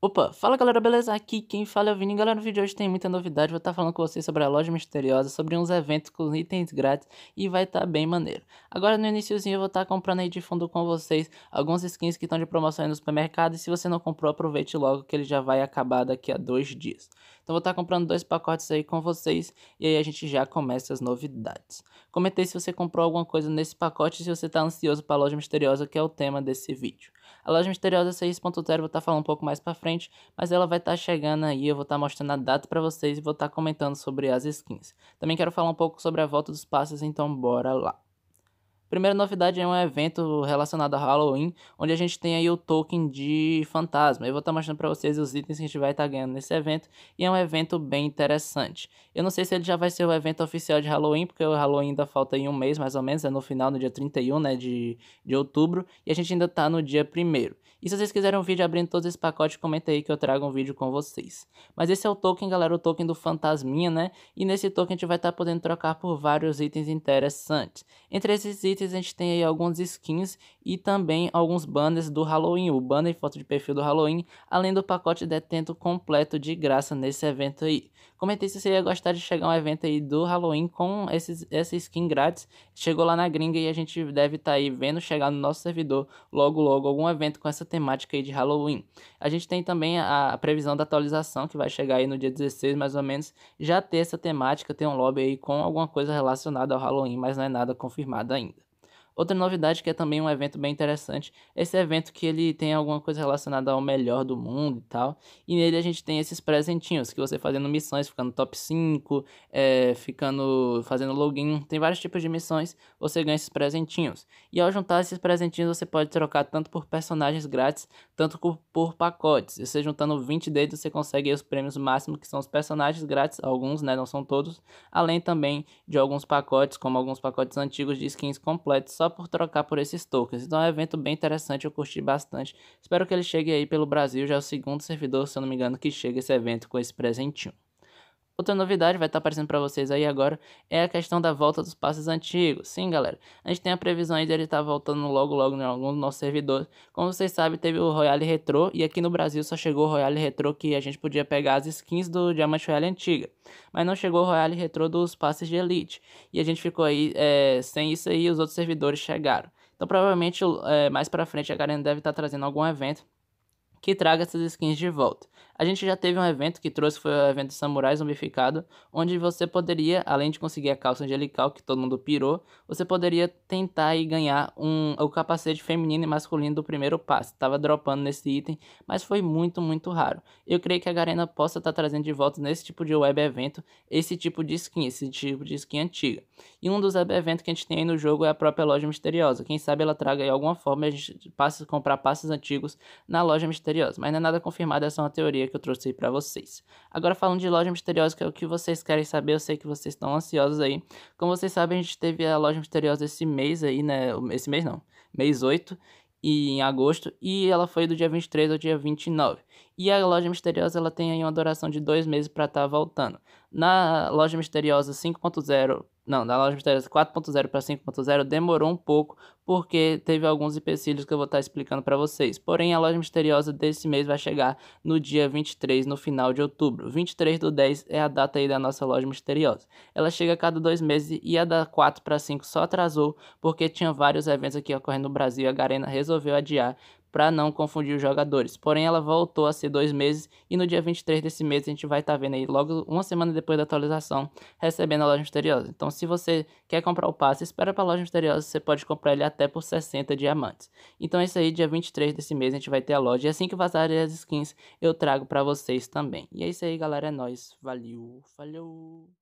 Opa, fala galera, beleza? Aqui quem fala é o Vini. Galera, no vídeo de hoje tem muita novidade. Vou estar tá falando com vocês sobre a loja misteriosa, sobre uns eventos com itens grátis e vai estar tá bem maneiro. Agora no iníciozinho eu vou estar tá comprando aí de fundo com vocês alguns skins que estão de promoção aí no supermercado. E se você não comprou, aproveite logo que ele já vai acabar daqui a dois dias. Então vou estar comprando dois pacotes aí com vocês e aí a gente já começa as novidades. Comentei se você comprou alguma coisa nesse pacote e se você está ansioso para a loja misteriosa, que é o tema desse vídeo. A loja misteriosa 6.0 vou estar tá falando um pouco mais para frente, mas ela vai estar tá chegando aí, eu vou estar tá mostrando a data para vocês e vou estar comentando sobre as skins. Também quero falar um pouco sobre a volta dos passos então bora lá. Primeira novidade é um evento relacionado a Halloween, onde a gente tem aí o token de fantasma. Eu vou estar tá mostrando para vocês os itens que a gente vai estar tá ganhando nesse evento, e é um evento bem interessante. Eu não sei se ele já vai ser o evento oficial de Halloween, porque o Halloween ainda falta em um mês mais ou menos, é no final, no dia 31 né, de, de outubro, e a gente ainda está no dia 1 e se vocês quiserem um vídeo abrindo todos esse pacote, comenta aí que eu trago um vídeo com vocês. Mas esse é o token, galera, o token do Fantasminha, né? E nesse token a gente vai estar tá podendo trocar por vários itens interessantes. Entre esses itens, itens a gente tem aí algumas skins e também alguns banners do Halloween, o banner e foto de perfil do Halloween, além do pacote detento completo de graça nesse evento aí. Comentei se você ia gostar de chegar a um evento aí do Halloween com esses, essa skin grátis. Chegou lá na gringa e a gente deve estar tá aí vendo chegar no nosso servidor logo logo algum evento com essa temática aí de Halloween. A gente tem também a, a previsão da atualização que vai chegar aí no dia 16 mais ou menos, já ter essa temática, ter um lobby aí com alguma coisa relacionada ao Halloween, mas não é nada confirmado ainda. Outra novidade que é também um evento bem interessante, esse evento que ele tem alguma coisa relacionada ao melhor do mundo e tal, e nele a gente tem esses presentinhos, que você fazendo missões, ficando top 5, é, ficando fazendo login, tem vários tipos de missões, você ganha esses presentinhos. E ao juntar esses presentinhos, você pode trocar tanto por personagens grátis, tanto por pacotes. E você juntando 20 deles, você consegue os prêmios máximos, que são os personagens grátis, alguns, né, não são todos, além também de alguns pacotes, como alguns pacotes antigos de skins completos, só por trocar por esses tokens. Então é um evento bem interessante, eu curti bastante. Espero que ele chegue aí pelo Brasil, já é o segundo servidor, se eu não me engano, que chega esse evento com esse presentinho. Outra novidade vai estar tá aparecendo para vocês aí agora é a questão da volta dos passes antigos. Sim, galera, a gente tem a previsão aí de ele estar tá voltando logo logo em algum dos nossos servidores Como vocês sabem, teve o Royale Retro e aqui no Brasil só chegou o Royale Retro que a gente podia pegar as skins do Diamante Royale antiga. Mas não chegou o Royale Retro dos passes de Elite. E a gente ficou aí é, sem isso aí os outros servidores chegaram. Então provavelmente é, mais pra frente a Garena deve estar tá trazendo algum evento que traga essas skins de volta. A gente já teve um evento que trouxe, foi o evento Samurai Zombificado, onde você poderia, além de conseguir a calça angelical, que todo mundo pirou, você poderia tentar e ganhar um, o capacete feminino e masculino do primeiro passo. Tava dropando nesse item, mas foi muito, muito raro. Eu creio que a Garena possa estar tá trazendo de volta nesse tipo de web evento, esse tipo de skin, esse tipo de skin antiga. E um dos web eventos que a gente tem aí no jogo é a própria loja misteriosa. Quem sabe ela traga aí alguma forma, a gente passa a comprar passes antigos na loja misteriosa misteriosa, mas não é nada confirmado, é só uma teoria que eu trouxe para vocês. Agora falando de loja misteriosa, que é o que vocês querem saber, eu sei que vocês estão ansiosos aí. Como vocês sabem, a gente teve a loja misteriosa esse mês aí, né? Esse mês não, mês 8, e em agosto, e ela foi do dia 23 ao dia 29. E a loja misteriosa ela tem aí uma duração de dois meses para estar tá voltando. Na loja misteriosa 5.0 não, da loja misteriosa 4.0 para 5.0 demorou um pouco, porque teve alguns empecilhos que eu vou estar tá explicando para vocês. Porém, a loja misteriosa desse mês vai chegar no dia 23, no final de outubro. 23 do 10 é a data aí da nossa loja misteriosa. Ela chega a cada dois meses e a da 4 para 5 só atrasou, porque tinha vários eventos aqui ocorrendo no Brasil e a Garena resolveu adiar para não confundir os jogadores. Porém, ela voltou a ser dois meses e no dia 23 desse mês a gente vai estar tá vendo aí logo uma semana depois da atualização recebendo a loja misteriosa. Então, se você quer comprar o passe, espera para a loja misteriosa, você pode comprar ele até por 60 diamantes. Então, é isso aí, dia 23 desse mês a gente vai ter a loja e assim que vazarem as skins, eu trago para vocês também. E é isso aí, galera, é nós. Valeu, falhou.